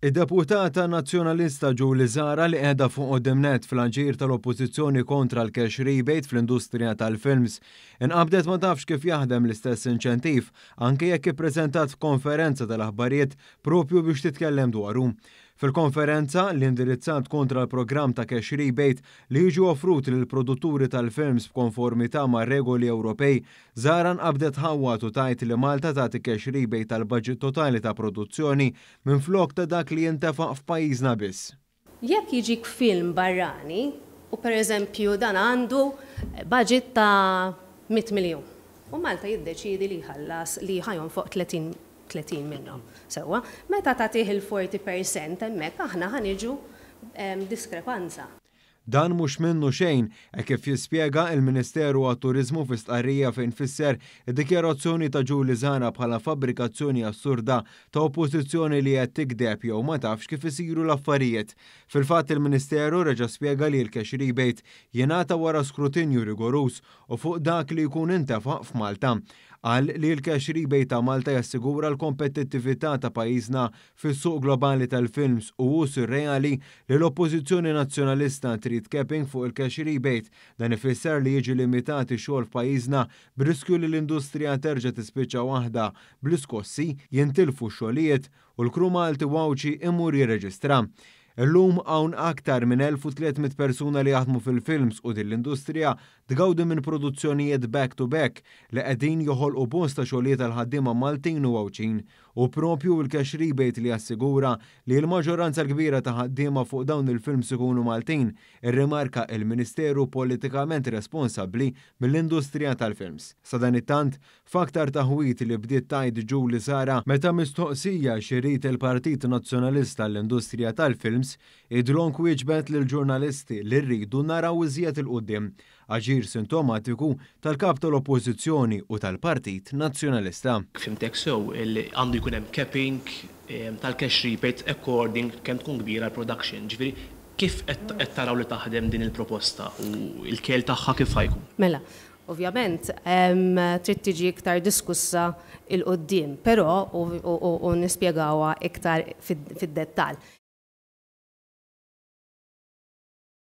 Id-deputata nazjonalista Julie Zara li qiegħda fuq qudimnet fl-anġir tal-oppożizzjoni kontra l-cash rebate fl-industrija tal-films inqabdet ma tafx kif jaħdem l-istess inċentif, anke jekk ippreżentat f'konferenza tal-aħbarijiet propju biex titkellem dwarhom. Fil-konferenza li indirizzat kontra l-programm ta' cash rebate li jiġu offrut lil produtturi tal-films f'konformità ma' regoli Ewropej, Zaran abdet ħawwa u tajt li Malta ti cash rebate tal-budget totali ta' produzzjoni minn flok ta' dak li jintefaq f'pajjiżna biss. Jekk jiġik film barrani, u per eżempju dan għandu budget ta' 100 miljon. U Malta jiddeċidi li ħallas li ħajon fuq 30 30 minnhom. Sewwa, meta tagħtih il-40% hemmhekk aħna ħaniġu diskrepanza. Dan mhux minnu xejn, e kif jispjega il-Ministeru għat Turizmu fi stqarrija fejn fisser id-dikjerazzjoni ta' Ġuli Zana bħala fabbrikazzjoni assurda ta' oppożizzjoni li qed tikdeb jew ma tafx kif isiru l-affarijiet. Fil-fatt il-Ministeru reġa' spjega li l-kexri bejt jingħata wara skrutinju rigorus u fuq dak li jkun intefaq f'Malta għal li l-kaxri ta' Malta jassigura l-kompetittività ta' pajizna fis-suq globali tal-films u us reali li l-oppożizzjoni nazzjonalista trid kepping fuq il-kaxri bejt dan ifisser li jiġi limitati xogħol f'pajjiżna b'riskju li l-industrija terġa' tispiċċa waħda bl-iskossi jintilfu xogħlijiet u l-kru Malti wawċi imur jirreġistra. Illum hawn aktar minn 1300 persuna li jaħdmu fil-films u din l-industrija tgawdi minn produzzjonijiet back-to-back li qegħdin joħolqu bosta xogħlijiet tal-ħaddiema Maltin u għawċin u propju l-kaxri li jassigura li l-maġġoranza l-kbira ta' ħaddiema fuq dawn il-films ikunu Maltin, ir-rimarka il-Ministeru politikament responsabbli mill-industrija tal-films. Sa dan it-tant, faktar taħwit li bdiet tajt ġu li sara meta mistoqsija xirrit il-Partit Nazzjonalista l-Industrija tal-Films Times id dron wieġbet l-ġurnalisti li rridu naraw iżjed il-qoddim aġir sintomatiku tal-kap tal-oppozizjoni u tal-Partit Nazzjonalista. Fimtek sew li għandu jkun hemm capping tal-cash rebate according kemm tkun kbira l-production. Ġifieri kif qed taraw li taħdem din il-proposta u l-kel tagħha kif ħajkun? Mela, Ovvjament, trid tiġi iktar diskussa il-qoddim, però u nispjegawa iktar fid dettall